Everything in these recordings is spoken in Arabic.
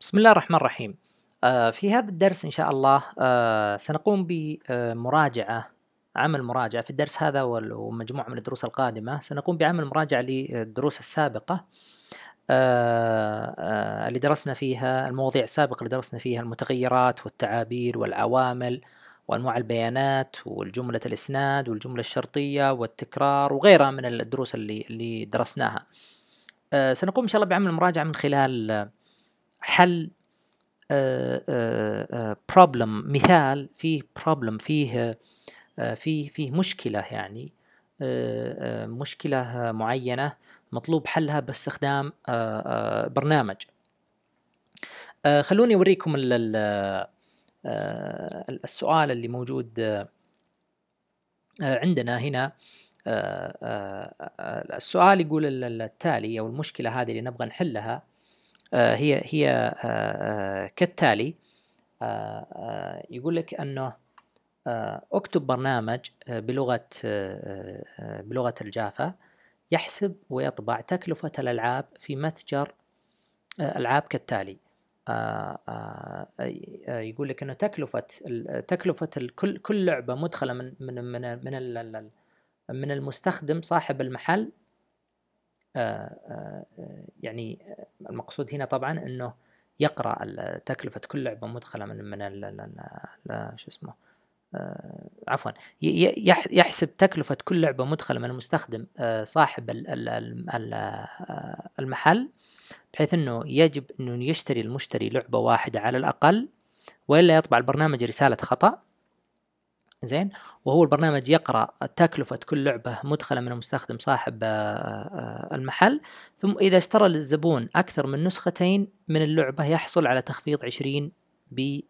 بسم الله الرحمن الرحيم آه، في هذا الدرس إن شاء الله آه، سنقوم بمراجعة عمل مراجعة في الدرس هذا ومجموعة من الدروس القادمة سنقوم بعمل مراجعة للدروس السابقة آه، اللي درسنا فيها المواضيع السابقة اللي درسنا فيها المتغيرات والتعابير والعوامل وأنواع البيانات والجملة الإسناد والجملة الشرطية والتكرار وغيرها من الدروس اللي, اللي درسناها سنقوم إن شاء الله بعمل مراجعة من خلال حل بروبلم آه، آه، آه، مثال فيه بروبلم فيه فيه فيه مشكله يعني مشكله معينه مطلوب حلها باستخدام برنامج خلوني اوريكم السؤال اللي موجود عندنا هنا السؤال يقول التالي او المشكله هذه اللي نبغى نحلها آه، هي هي آه، آه، كالتالي يقول لك انه اكتب برنامج بلغه بلغه الجافا يحسب ويطبع تكلفه الالعاب في متجر العاب كالتالي يقول لك انه تكلفه تكلفه كل كل لعبه مدخله من من من من من المستخدم صاحب المحل يعني المقصود هنا طبعا انه يقرا تكلفه كل لعبه مدخله من من شو اسمه آه عفوا يحسب تكلفه كل لعبه مدخله من المستخدم آه صاحب آه، المحل بحيث انه يجب انه يشتري المشتري لعبه واحده على الاقل والا يطبع البرنامج رساله خطا زين وهو البرنامج يقرا تكلفه كل لعبه مدخله من المستخدم صاحب آه، آه، المحل ثم اذا اشترى الزبون اكثر من نسختين من اللعبه يحصل على تخفيض 20 ب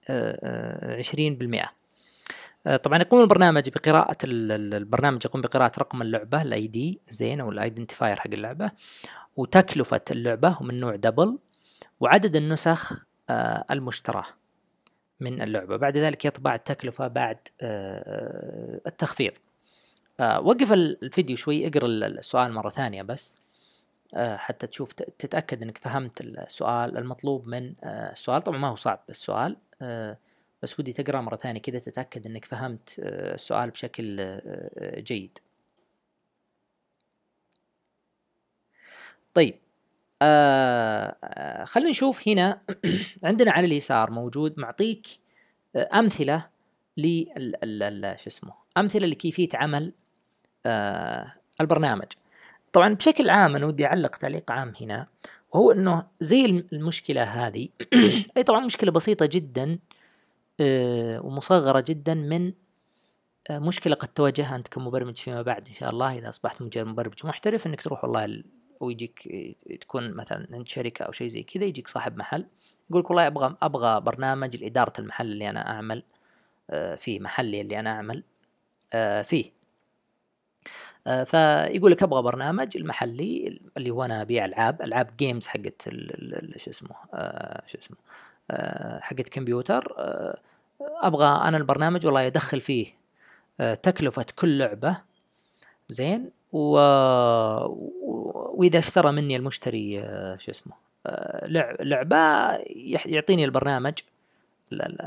20% طبعا يقوم البرنامج بقراءة البرنامج يقوم بقراءة رقم اللعبة الاي دي زين او الايدنتيفاير حق اللعبة وتكلفة اللعبة من نوع دبل وعدد النسخ آه، المشتراه من اللعبة بعد ذلك يطبع التكلفة بعد آه، آه، التخفيض آه، وقف الفيديو شوي اقرأ السؤال مرة ثانية بس حتى تشوف تتأكد انك فهمت السؤال المطلوب من السؤال طبعا ما هو صعب السؤال بس ودي تقرأ مرة ثانية كذا تتأكد انك فهمت السؤال بشكل جيد طيب آه، آه، خلينا نشوف هنا عندنا على اليسار موجود معطيك آه، امثله لل شو اسمه امثله لكيفيه عمل آه البرنامج طبعا بشكل عام انا ودي اعلق تعليق عام هنا وهو انه زي المشكله هذه اي طبعا مشكله بسيطه جدا آه ومصغره جدا من مشكله قد تواجهها انت كمبرمج فيما بعد ان شاء الله اذا اصبحت مبرمج محترف انك تروح والله ويجيك تكون مثلا عند شركه او شيء زي كذا يجيك صاحب محل يقول لك والله ابغى ابغى برنامج لاداره المحل اللي انا اعمل آه، فيه محلي اللي انا اعمل آه، فيه آه، فيقول لك ابغى برنامج المحلي اللي هو انا ابيع العاب العاب جيمز حقت شو اسمه شو اسمه حقت كمبيوتر ابغى انا البرنامج والله يدخل فيه آه، تكلفة كل لعبة زين و... وإذا اشترى مني المشتري آه، شو اسمه آه، لعبة يعطيني البرنامج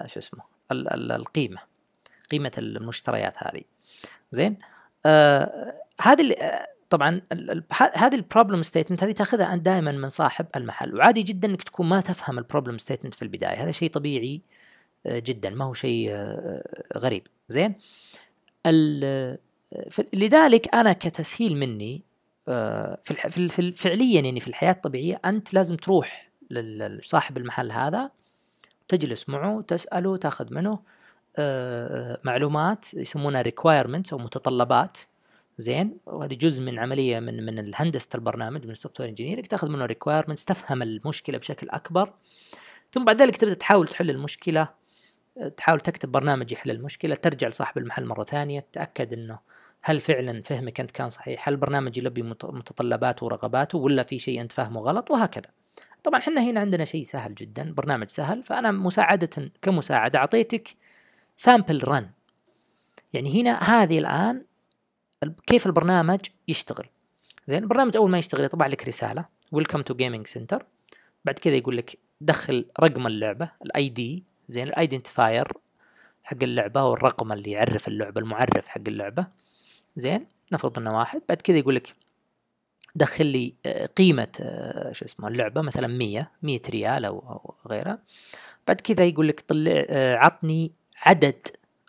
شو اسمه القيمة قيمة المشتريات هذه زين آه هذه طبعا هذه البروبلم ستيتمنت هذه تاخذها انت دائما من صاحب المحل وعادي جدا انك تكون ما تفهم البروبلم ستيتمنت في البدايه هذا شيء طبيعي جدا ما هو شيء غريب زين لذلك انا كتسهيل مني آه، في في فعليا يعني في الحياه الطبيعيه انت لازم تروح لصاحب المحل هذا تجلس معه تساله تاخذ منه آه، آه، معلومات يسمونها ريكوايرمنت او متطلبات زين وهذه جزء من عمليه من من الهندسه البرنامج من السوفت وير تاخذ منه ريكوايرمنت تفهم المشكله بشكل اكبر ثم بعد ذلك تبدا تحاول تحل المشكله تحاول تكتب برنامج يحل المشكله ترجع لصاحب المحل مره ثانيه تاكد انه هل فعلا فهمك انت كان صحيح هل البرنامج يلبي متطلباته ورغباته ولا في شيء انت فاهمه غلط وهكذا طبعا احنا هنا عندنا شيء سهل جدا برنامج سهل فانا مساعده كمساعده اعطيتك سامبل رن يعني هنا هذه الان كيف البرنامج يشتغل زين البرنامج اول ما يشتغل يطبع لك رساله ويلكم تو جيمنج سنتر بعد كذا يقول لك دخل رقم اللعبه الاي دي زين الايدنتيفاير حق اللعبة والرقم اللي يعرف اللعبة المعرف حق اللعبة زين نفرض انه واحد بعد كذا يقول لك دخل لي آه، قيمة آه، شو اسمه اللعبة مثلا مية مية ريال أو غيرها بعد كذا يقول لك طلع آه، عطني عدد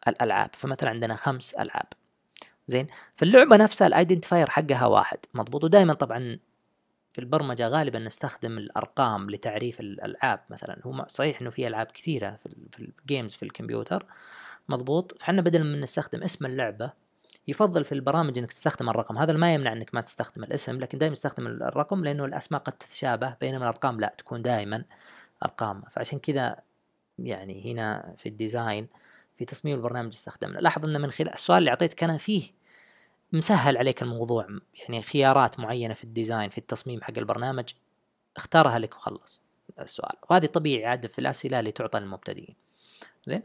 الألعاب فمثلا عندنا خمس ألعاب زين فاللعبة نفسها الايدنتيفاير حقها واحد مضبوط ودائما طبعا في البرمجة غالبا نستخدم الأرقام لتعريف الألعاب مثلا هو صحيح إنه في ألعاب كثيرة في الجيمز في الكمبيوتر مضبوط فحنا بدل من نستخدم اسم اللعبة يفضل في البرامج انك تستخدم الرقم هذا ما يمنع انك ما تستخدم الاسم لكن دائما تستخدم الرقم لانه الاسماء قد تتشابه بينما الارقام لا تكون دائما ارقام فعشان كذا يعني هنا في الديزاين في تصميم البرنامج استخدمنا لاحظ ان من خلال السؤال اللي اعطيتك انا فيه مسهل عليك الموضوع يعني خيارات معينه في الديزاين في التصميم حق البرنامج اختارها لك وخلص السؤال وهذه طبيعي عاده في الاسئله اللي تعطى للمبتدئين زين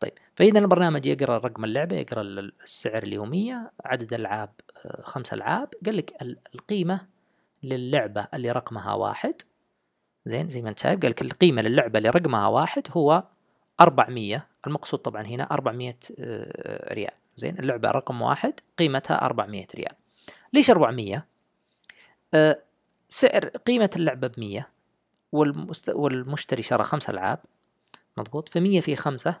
طيب فاذا البرنامج يقرا رقم اللعبه يقرا السعر اللي هو 100 عدد العاب آه، خمس العاب قال لك القيمه للعبه اللي رقمها واحد زين زي ما انت شايف قال لك القيمه للعبه اللي رقمها واحد هو 400 المقصود طبعا هنا 400 آه، ريال زين اللعبة رقم واحد قيمتها 400 ريال ليش 400 أه سعر قيمة اللعبة ب 100 والمست... والمشتري شرى خمس ألعاب مضبوط ف100 في 5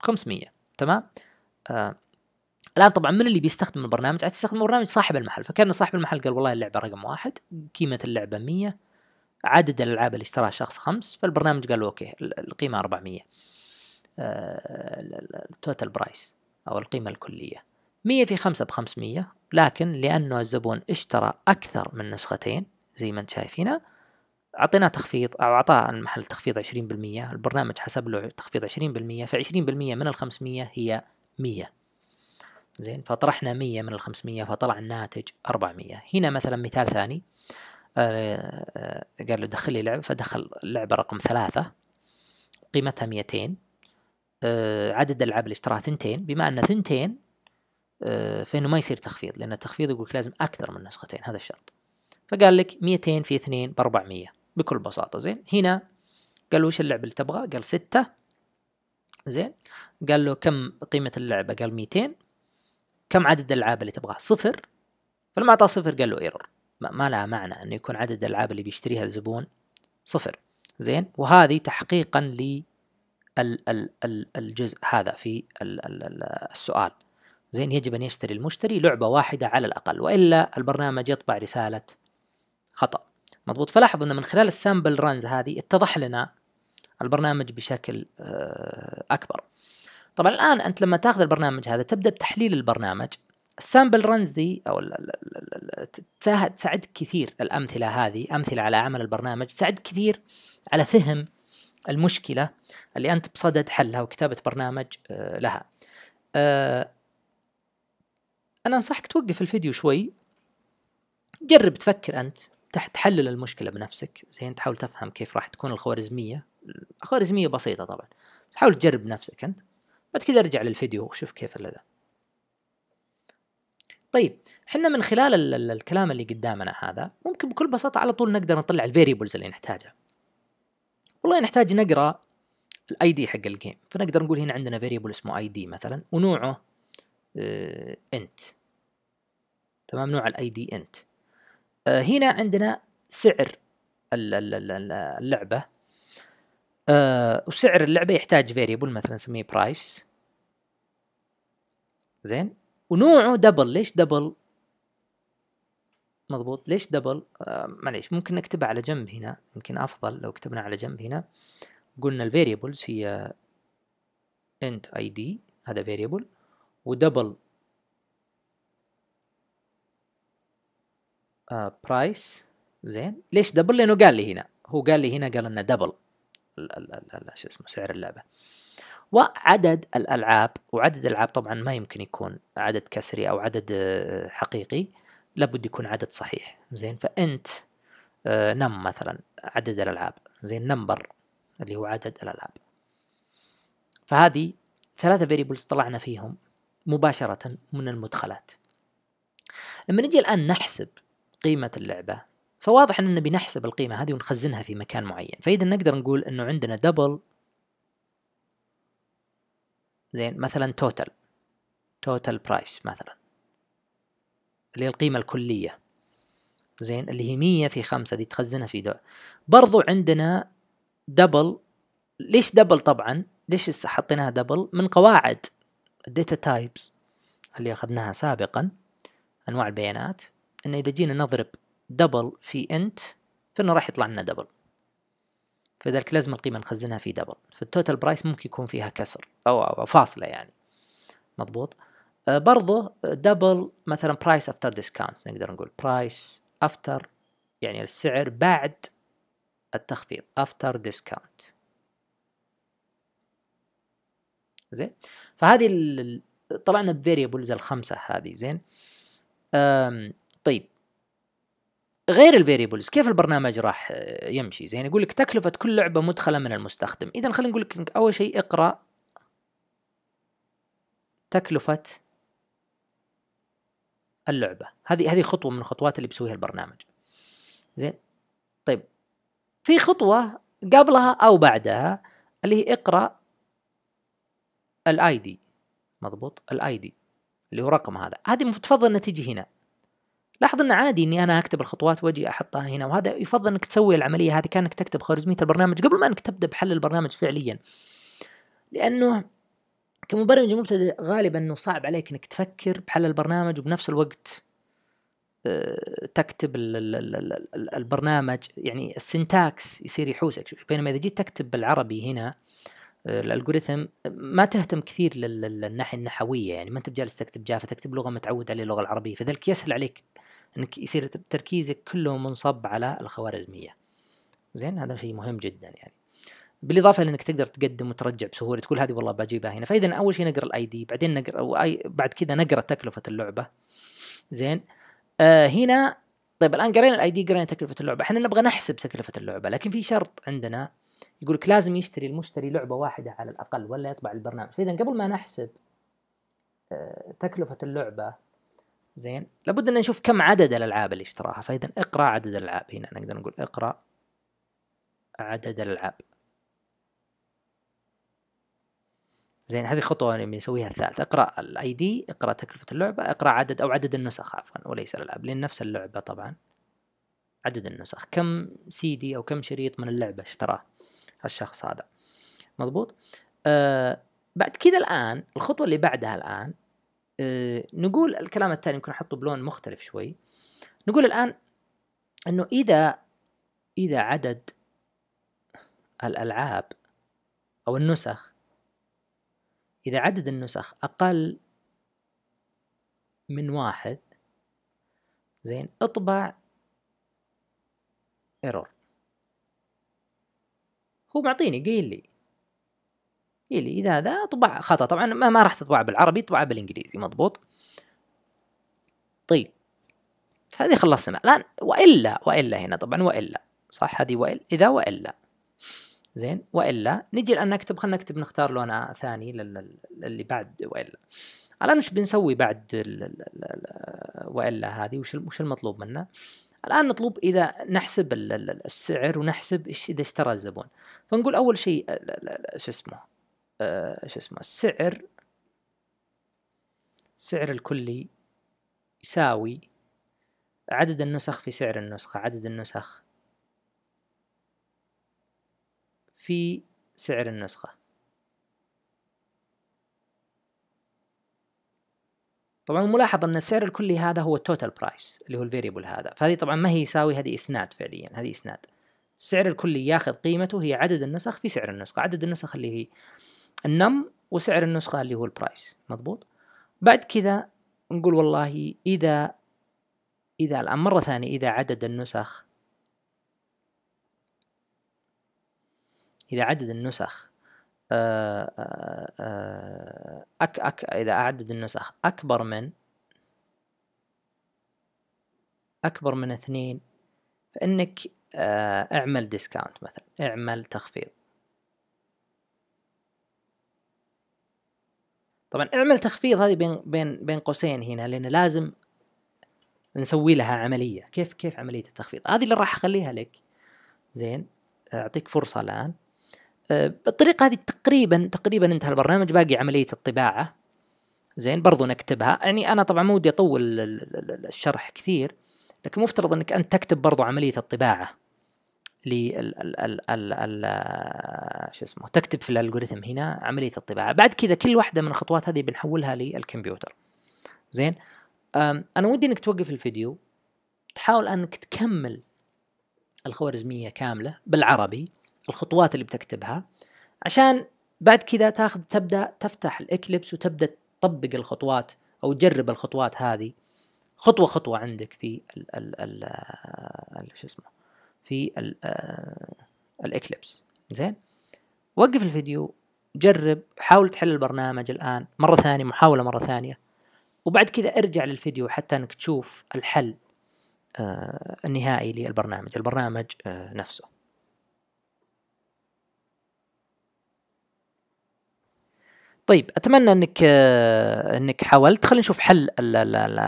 500 تمام آه الان طبعا من اللي بيستخدم البرنامج عاد يستخدم البرنامج صاحب المحل فكان صاحب المحل قال والله اللعبه رقم واحد قيمه اللعبه 100 عدد الالعاب اللي اشتراها شخص خمس فالبرنامج قال اوكي القيمه 400 آه التوتال برايس أو القيمة الكلية 100 في 5 ب 500 لكن لأنه الزبون اشترى أكثر من نسختين زي ما انت شايف هنا أعطيناه تخفيض أو أعطاه المحل تخفيض 20% البرنامج حسب له تخفيض 20% ف 20% من ال 500 هي 100 زين فطرحنا 100 من ال 500 فطلع الناتج 400 هنا مثلا مثال ثاني آه، آه، قال له دخل لي لعبة فدخل لعبة رقم ثلاثة قيمتها 200 آه، عدد الالعاب اللي اشتراها ثنتين بما ان ثنتين آه، فانه ما يصير تخفيض لان التخفيض يقول لازم اكثر من نسختين هذا الشرط فقال لك 200 في 2 ب 400 بكل بساطه زين هنا قال له وش اللعبه اللي تبغى قال 6 زين قال له كم قيمه اللعبه قال 200 كم عدد الالعاب اللي تبغاها صفر فلما اعطاه صفر قال له ايرور ما, ما لها معنى انه يكون عدد الالعاب اللي بيشتريها الزبون صفر زين وهذه تحقيقا الجزء هذا في السؤال زين يجب أن يشتري المشتري لعبة واحدة على الأقل وإلا البرنامج يطبع رسالة خطأ مضبوط فلاحظ أن من خلال السامبل رانز هذه اتضح لنا البرنامج بشكل آه، أكبر طبعا الآن أنت لما تاخذ البرنامج هذا تبدأ بتحليل البرنامج السامبل رانز دي أو تساعد كثير الأمثلة هذه أمثلة على عمل البرنامج تساعد كثير على فهم المشكلة اللي أنت بصدد حلها وكتابة برنامج آه، لها آه، أنا أنصحك توقف الفيديو شوي جرب تفكر أنت تحلل المشكلة بنفسك زين تحاول تفهم كيف راح تكون الخوارزمية الخوارزمية بسيطة طبعا تحاول تجرب نفسك أنت بعد كذا ارجع للفيديو وشوف كيف اللي طيب احنا من خلال الكلام اللي قدامنا هذا ممكن بكل بساطة على طول نقدر نطلع الفاريبلز اللي نحتاجها والله نحتاج نقرا الاي دي حق الجيم فنقدر نقول هنا عندنا فيريبل اسمه اي دي مثلا ونوعه انت آه، تمام نوع الاي دي انت هنا عندنا سعر اللعبه آه، وسعر اللعبه يحتاج فيريبل مثلا نسميه برايس زين ونوعه دبل ليش دبل مضبوط ليش دبل آه معليش ممكن نكتبها على جنب هنا يمكن افضل لو كتبنا على جنب هنا قلنا الفاريبلز هي انت اي دي هذا فاريبل ودبل برايس زين ليش دبل لانه قال لي هنا هو قال لي هنا قال انه دبل شو اسمه سعر اللعبه وعدد الالعاب وعدد الالعاب طبعا ما يمكن يكون عدد كسري او عدد آه، حقيقي لابد يكون عدد صحيح زين فانت آه، نم مثلا عدد الالعاب زين نمبر اللي هو عدد الالعاب فهذه ثلاثه فيريبلز طلعنا فيهم مباشره من المدخلات لما نجي الان نحسب قيمه اللعبه فواضح اننا بنحسب القيمه هذه ونخزنها في مكان معين فاذا نقدر نقول انه عندنا دبل زين مثلا توتال توتال برايس مثلا اللي هي القيمة الكلية زين اللي هي مية في خمسة دي تخزنها في دول برضو عندنا دبل ليش دبل طبعا ليش حطيناها دبل من قواعد الداتا تايبس اللي أخذناها سابقا أنواع البيانات أنه إذا جينا نضرب دبل في انت فإنه راح يطلع لنا دبل فذلك لازم القيمة نخزنها في دبل فالتوتال برايس ممكن يكون فيها كسر أو, أو فاصلة يعني مضبوط آه، برضه آه، دبل مثلا برايس افتر ديسكاونت نقدر نقول برايس افتر يعني السعر بعد التخفيض افتر ديسكاونت زين فهذه طلعنا بفيريبلز الخمسه هذه زين طيب غير الفيريبلز كيف البرنامج راح آه، يمشي زين يقول لك تكلفه كل لعبه مدخله من المستخدم اذا خلينا نقول لك اول شيء اقرا تكلفه اللعبه هذه هذه خطوه من الخطوات اللي بيسويها البرنامج زين طيب في خطوه قبلها او بعدها اللي هي اقرا الاي دي مضبوط الاي دي اللي هو رقم هذا هذه متفضل انها هنا لاحظ ان عادي اني انا اكتب الخطوات واجي احطها هنا وهذا يفضل انك تسوي العمليه هذه كانك تكتب خوارزميه البرنامج قبل ما انك تبدا بحل البرنامج فعليا لانه كمبرمج مبتدئ غالبا انه صعب عليك انك تفكر بحل البرنامج وبنفس الوقت آه، تكتب البرنامج يعني السنتاكس يصير يحوسك بينما اذا جيت تكتب بالعربي هنا آه، الالغوريثم ما تهتم كثير للناحيه النحويه يعني ما انت بجالس تكتب جافه تكتب لغه متعود عليها اللغه العربيه فذلك يسهل عليك انك يصير تركيزك كله منصب على الخوارزميه زين هذا شيء مهم جدا يعني بالاضافه لانك تقدر تقدم وترجع بسهوله تقول هذه والله بجيبها هنا فاذا اول شيء نقرا الاي دي بعدين نقرا أو أي بعد كذا نقرا تكلفه اللعبه زين آه هنا طيب الان قرينا الاي دي قرينا تكلفه اللعبه احنا نبغى نحسب تكلفه اللعبه لكن في شرط عندنا يقول لك لازم يشتري المشتري لعبه واحده على الاقل ولا يطبع البرنامج فاذا قبل ما نحسب آه تكلفه اللعبه زين لابد ان نشوف كم عدد الالعاب اللي اشتراها فاذا اقرا عدد الالعاب هنا نقدر نقول اقرا عدد الالعاب زين هذه خطوة يعني نسويها الثالثة اقرأ الاي دي اقرأ تكلفة اللعبة اقرأ عدد او عدد النسخ عفوا وليس الالعاب لان نفس اللعبة طبعا عدد النسخ كم سي دي او كم شريط من اللعبة اشتراه الشخص هذا مضبوط آه بعد كذا الان الخطوة اللي بعدها الان آه نقول الكلام التالي يمكن احطه بلون مختلف شوي نقول الان انه اذا اذا عدد الالعاب او النسخ إذا عدد النسخ أقل من واحد زين اطبع ايرور هو معطيني قايل لي قايل لي إذا هذا اطبع خطأ طبعا ما راح تطبع بالعربي اطبع بالإنجليزي مضبوط طيب هذه خلصنا الآن وإلا وإلا هنا طبعا وإلا صح هذه وإلا إذا وإلا زين والا نجي الان نكتب خلينا نكتب نختار لون ثاني للي بعد والا الان وش بنسوي بعد والا هذه وش وش المطلوب منا الان نطلب اذا نحسب السعر ونحسب ايش اذا اشترى الزبون فنقول اول شيء شو اسمه آه، شو اسمه السعر السعر الكلي يساوي عدد النسخ في سعر النسخة عدد النسخ في سعر النسخة طبعا الملاحظة أن السعر الكلي هذا هو التوتال برايس اللي هو الفاريبل هذا فهذه طبعا ما هي يساوي هذه إسناد فعليا هذه إسناد السعر الكلي ياخذ قيمته هي عدد النسخ في سعر النسخة عدد النسخ اللي هي النم وسعر النسخة اللي هو البرايس مضبوط بعد كذا نقول والله إذا إذا الآن مرة ثانية إذا عدد النسخ إذا عدد النسخ آه، آه، آه، أك أك إذا أعدد النسخ أكبر من أكبر من اثنين فإنك اعمل ديسكاونت مثلا اعمل تخفيض طبعا اعمل تخفيض هذه بين بين بين قوسين هنا لأن لازم نسوي لها عملية كيف كيف عملية التخفيض هذه اللي راح أخليها لك زين أعطيك فرصة الآن بالطريقه آه، هذه تقريبا تقريبا انتهى البرنامج باقي عمليه الطباعه زين برضو نكتبها يعني انا طبعا ما ودي اطول الشرح كثير لكن مفترض انك انت تكتب برضو عمليه الطباعه لل آه، شو اسمه تكتب في الالجوريثم هنا عمليه الطباعه بعد كذا كل واحده من الخطوات هذه بنحولها للكمبيوتر زين انا ودي انك توقف الفيديو تحاول انك تكمل الخوارزميه كامله بالعربي الخطوات اللي بتكتبها عشان بعد كذا تاخذ تبدا تفتح الاكليبس وتبدا تطبق الخطوات او تجرب الخطوات هذه خطوه خطوه عندك في ال ال ال شو اسمه في ال آه، الاكليبس زين وقف الفيديو جرب حاول تحل البرنامج الان مره ثانيه محاوله مره ثانيه وبعد كذا ارجع للفيديو حتى انك تشوف الحل آه، النهائي للبرنامج البرنامج آه، نفسه طيب اتمنى انك انك حاولت خلينا نشوف حل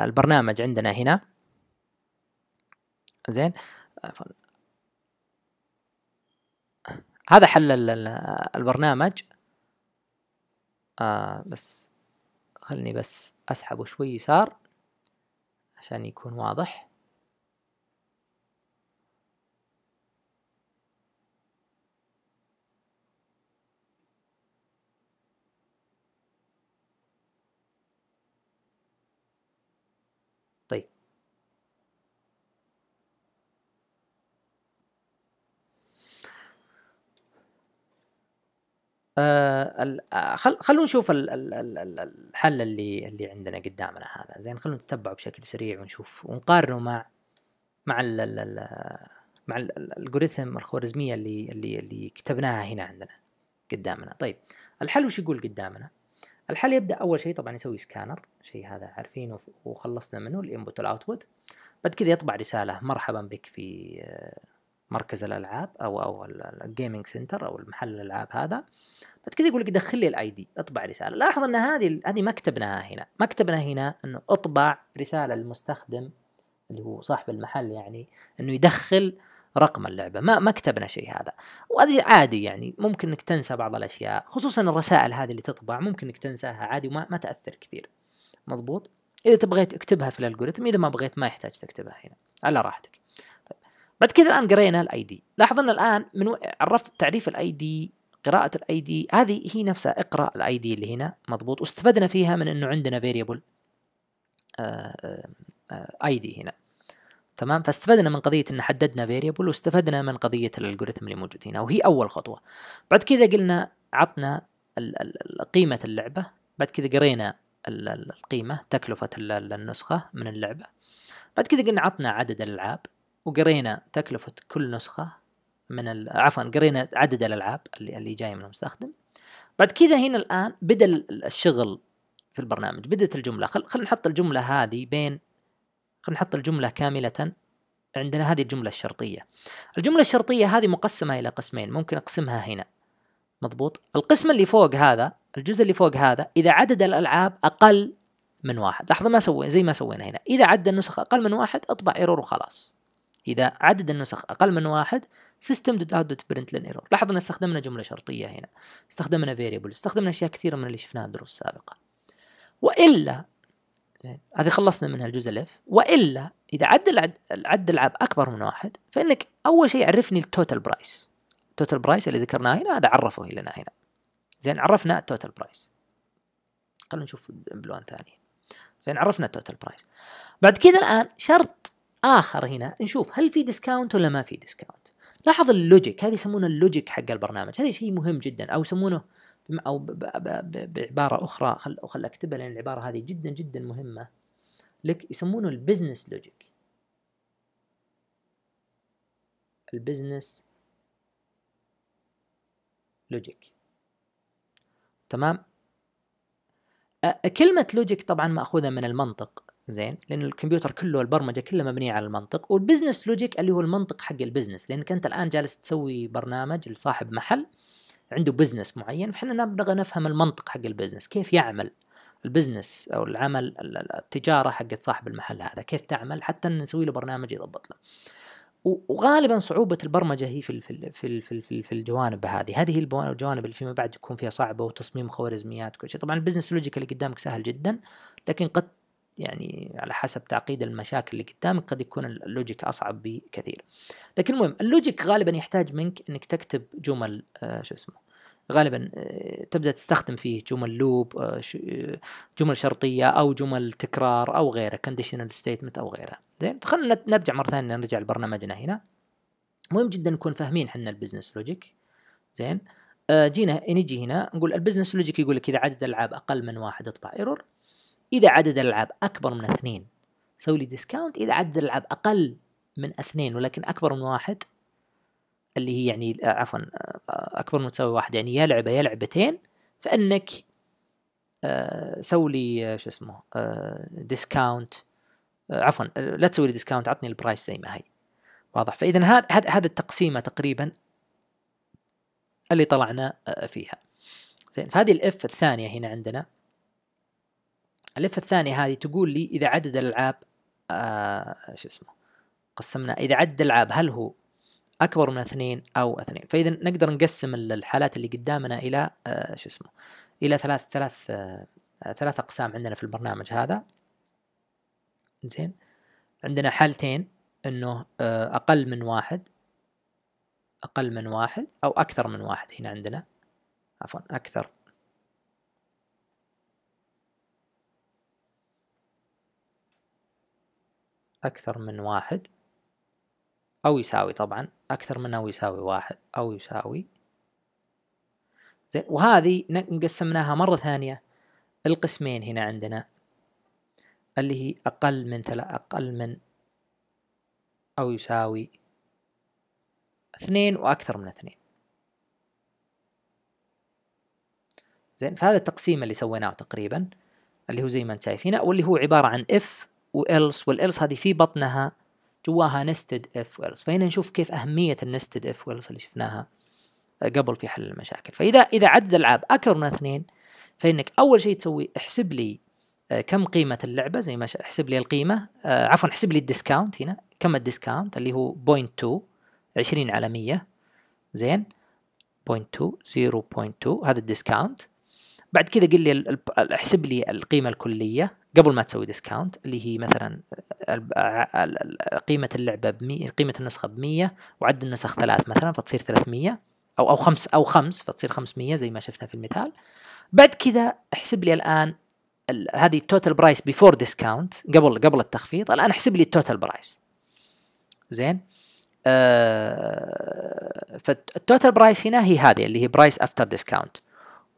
البرنامج عندنا هنا زين هذا حل البرنامج آه بس خلني بس اسحبه شوي يسار عشان يكون واضح آه،, آه خل خلونا نشوف ال ال ال الحل اللي اللي عندنا قدامنا هذا زين خلونا نتبعه بشكل سريع ونشوف ونقارنه مع مع ال ال ال مع الالجوريثم الخوارزميه اللي اللي اللي كتبناها هنا عندنا قدامنا طيب الحل وش يقول قدامنا الحل يبدا اول شيء طبعا يسوي سكانر شيء هذا عارفينه وخلصنا منه الانبوت والاوتبوت بعد كذا يطبع رساله مرحبا بك في آه مركز الالعاب او او الجيمنج سنتر او المحل الالعاب هذا بعد كذا يقول لك دخل لي الاي دي اطبع رساله لاحظ ان هذه هذه ما كتبناها هنا ما كتبنا هنا انه اطبع رساله للمستخدم اللي هو صاحب المحل يعني انه يدخل رقم اللعبه ما ما كتبنا شيء هذا وهذه عادي يعني ممكن انك تنسى بعض الاشياء خصوصا الرسائل هذه اللي تطبع ممكن انك تنساها عادي وما ما تاثر كثير مضبوط اذا تبغيت اكتبها في الالجوريثم اذا ما بغيت ما يحتاج تكتبها هنا على راحتك بعد كذا الان قرينا الاي دي لاحظ ان الان من عرفت تعريف الاي دي قراءة الاي دي هذه هي نفسها اقرا الاي دي اللي هنا مضبوط واستفدنا فيها من انه عندنا فيريبل اي دي هنا تمام فاستفدنا من قضية ان حددنا فيريبل واستفدنا من قضية الالجوريثم اللي موجود هنا وهي اول خطوة بعد كذا قلنا عطنا قيمة اللعبة بعد كذا قرينا القيمة تكلفة النسخة من اللعبة بعد كذا قلنا عطنا عدد الألعاب وقرينا تكلفة كل نسخة من عفوا قرينا عدد الألعاب اللي, اللي جاية من المستخدم بعد كذا هنا الآن بدأ الشغل في البرنامج بدأت الجملة خل خلينا نحط الجملة هذه بين خلينا نحط الجملة كاملة عندنا هذه الجملة الشرطية الجملة الشرطية هذه مقسمة إلى قسمين ممكن أقسمها هنا مضبوط القسم اللي فوق هذا الجزء اللي فوق هذا إذا عدد الألعاب أقل من واحد لحظة ما سوي زي ما سوينا هنا إذا عدد النسخ أقل من واحد أطبع إيرور وخلاص إذا عدد النسخ أقل من واحد system.out.println error لاحظ أن استخدمنا جملة شرطية هنا استخدمنا فيريبل استخدمنا أشياء كثيرة من اللي شفناها الدروس السابقة وإلا هذه خلصنا منها الجزء الاف والا اذا عد العد العاب اكبر من واحد فانك اول شيء عرفني التوتال برايس التوتال برايس اللي ذكرناه هنا هذا عرفه لنا هنا زين عرفنا التوتال برايس خلينا نشوف بلون ثاني زين عرفنا التوتال برايس بعد كذا الان شرط اخر هنا نشوف هل في ديسكاونت ولا ما في ديسكاونت لاحظ اللوجيك هذه يسمونه اللوجيك حق البرنامج هذا شيء مهم جدا او يسمونه او بعباره اخرى خل خل اكتبها لان العباره هذه جدا جدا مهمه لك يسمونه البزنس لوجيك البزنس لوجيك تمام كلمة لوجيك طبعا مأخوذة من المنطق زين لان الكمبيوتر كله البرمجه كلها مبنيه على المنطق والبزنس لوجيك اللي هو المنطق حق البزنس لانك انت الان جالس تسوي برنامج لصاحب محل عنده بزنس معين فاحنا نبغى نفهم المنطق حق البزنس كيف يعمل البزنس او العمل التجاره حقت صاحب المحل هذا كيف تعمل حتى نسوي له برنامج يضبط له وغالبا صعوبة البرمجة هي في في في في, في الجوانب هذه، هذه الجوانب اللي فيما بعد تكون فيها صعبة وتصميم خوارزميات وكل شيء، طبعا البزنس لوجيك اللي قدامك سهل جدا لكن قد يعني على حسب تعقيد المشاكل اللي قدامك قد يكون اللوجيك اصعب بكثير لكن المهم اللوجيك غالبا يحتاج منك انك تكتب جمل آه شو اسمه غالبا آه تبدا تستخدم فيه جمل لوب آه, آه، جمل شرطيه او جمل تكرار او غيره كونديشنال ستيتمنت او غيره زين خلينا نرجع مره ثانيه نرجع لبرنامجنا هنا مهم جدا نكون فاهمين احنا البزنس لوجيك زين آه جينا نجي هنا نقول البزنس لوجيك يقول لك اذا عدد الالعاب اقل من واحد اطبع ايرور إذا عدد الألعاب أكبر من اثنين سوي لي ديسكاونت إذا عدد الألعاب أقل من اثنين ولكن أكبر من واحد اللي هي يعني آه، عفوا آه، أكبر من تساوي واحد يعني يا لعبة يا لعبتين فإنك آه، سوي لي شو اسمه ديسكاونت عفوا لا تسوي لي ديسكاونت عطني البرايس زي ما هي واضح فإذا هذا هذا التقسيمة تقريبا اللي طلعنا فيها زين فهذه الاف الثانيه هنا عندنا اللفه الثانيه هذه تقول لي اذا عدد الالعاب آه شو اسمه قسمنا اذا عدد الالعاب هل هو اكبر من اثنين او اثنين فاذا نقدر نقسم الحالات اللي قدامنا الى آه شو اسمه الى ثلاث ثلاث آه ثلاث اقسام عندنا في البرنامج هذا زين عندنا حالتين انه آه اقل من واحد اقل من واحد او اكثر من واحد هنا عندنا عفوا اكثر أكثر من واحد أو يساوي طبعا أكثر من أو يساوي واحد أو يساوي زين وهذه نقسمناها مرة ثانية القسمين هنا عندنا اللي هي أقل من ثلاثة أقل من أو يساوي اثنين وأكثر من اثنين زين فهذا التقسيم اللي سويناه تقريبا اللي هو زي ما انت شايف هنا واللي هو عبارة عن اف والس والالس هذه في بطنها جواها نستد اف والس فهنا نشوف كيف اهميه النستد اف والس اللي شفناها قبل في حل المشاكل فاذا اذا عدد العاب اكثر من اثنين فانك اول شيء تسوي احسب لي آه، كم قيمه اللعبه زي ما احسب لي القيمه آه، عفوا احسب لي الديسكاونت هنا كم الديسكاونت اللي هو 0.2 20 على 100 زين 0.2 0.2 هذا الديسكاونت بعد كذا قل لي احسب لي القيمه الكليه قبل ما تسوي ديسكاونت اللي هي مثلا آه، آه، آه، قيمة اللعبة بمية قيمة النسخة بمية وعد النسخ ثلاث مثلا فتصير 300 أو أو خمس أو خمس فتصير 500 زي ما شفنا في المثال بعد كذا احسب لي الآن هذه التوتال برايس بيفور ديسكاونت قبل قبل التخفيض الآن احسب لي التوتال برايس زين آه فالتوتال برايس هنا هي هذه اللي هي برايس افتر ديسكاونت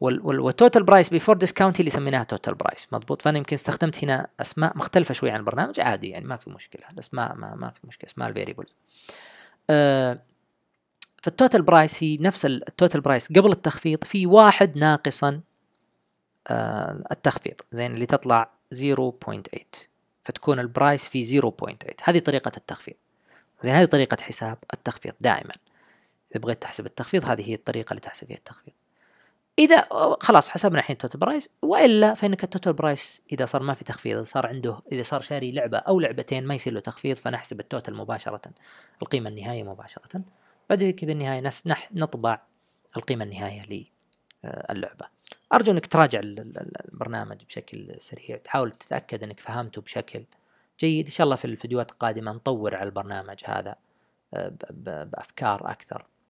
والتوتال برايس بيفور ديسكاونت هي اللي سميناها توتال برايس مضبوط فانا يمكن استخدمت هنا اسماء مختلفه شوي عن البرنامج عادي يعني ما في مشكله الاسماء ما, ما في مشكله اسماء الفاريبلز فالتوتال برايس هي نفس التوتال برايس قبل التخفيض في واحد ناقصا آه، التخفيض زين اللي تطلع 0.8 فتكون البرايس في 0.8 هذه طريقه التخفيض زين هذه طريقه حساب التخفيض دائما اذا بغيت تحسب التخفيض هذه هي الطريقه اللي تحسب فيها التخفيض اذا خلاص حسبنا الحين توتال برايس والا فانك التوتال برايس اذا صار ما في تخفيض صار عنده اذا صار شاري لعبه او لعبتين ما يصير له تخفيض فنحسب التوتال مباشره القيمه النهائيه مباشره بعد كذا النهايه نطبع القيمه النهائيه آه، للعبه ارجو انك تراجع البرنامج بشكل سريع تحاول تتاكد انك فهمته بشكل جيد ان شاء الله في الفيديوهات القادمه نطور على البرنامج هذا آه، بافكار اكثر